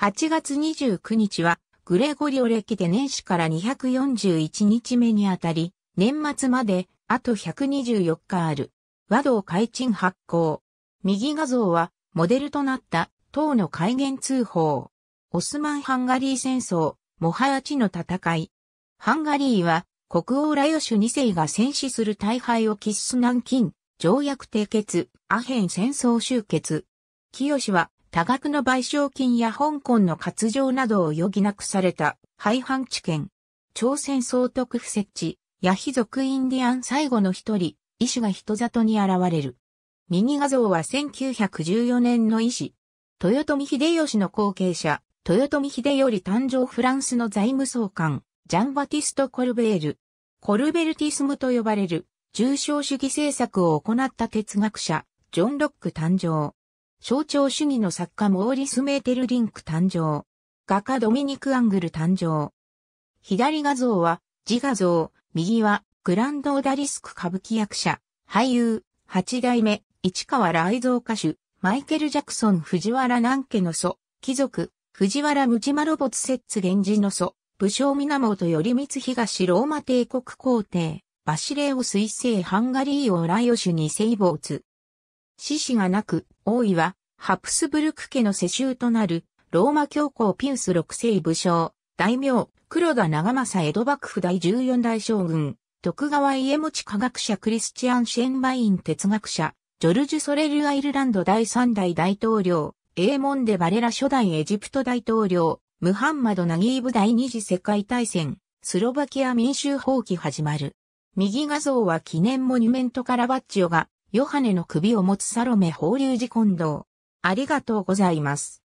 8月29日は、グレゴリオ歴で年始から241日目にあたり、年末まであと124日ある。和道開陳発行。右画像は、モデルとなった党の改元通報。オスマン・ハンガリー戦争、モハやチの戦い。ハンガリーは、国王ラヨシュ2世が戦死する大敗を喫す南禁、条約締結、アヘン戦争終結。清は、多額の賠償金や香港の割譲などを余儀なくされた、廃藩置県、朝鮮総督府設置、ヤヒ族インディアン最後の一人、医師が人里に現れる。右画像は1914年の医師。豊臣秀吉の後継者、豊臣秀頼誕生フランスの財務総監、ジャンバティスト・コルベール。コルベルティスムと呼ばれる、重症主義政策を行った哲学者、ジョン・ロック誕生。象徴主義の作家モーリス・メーテルリンク誕生。画家ドミニク・アングル誕生。左画像は自画像、右はグランドオダリスク歌舞伎役者、俳優、八代目、市川雷蔵歌手、マイケル・ジャクソン・藤原南家の祖、貴族、藤原ムチマロボツセッツ源氏の祖、武将源頼光東ローマ帝国皇帝、バシレオ彗星ハンガリー王ライオシュにイボーツ、死死がなく、王位は、ハプスブルク家の世襲となる、ローマ教皇ピウス六世武将、大名、黒田長政江戸幕府第14代将軍、徳川家持科学者クリスチアン・シェンバイン哲学者、ジョルジュ・ソレル・アイルランド第3代大統領、エーモンデ・バレラ初代エジプト大統領、ムハンマド・ナギーブ第二次世界大戦、スロバキア民衆放棄始まる。右画像は記念モニュメントカラバッジオがヨハネの首を持つサロメ放流寺近藤。ありがとうございます。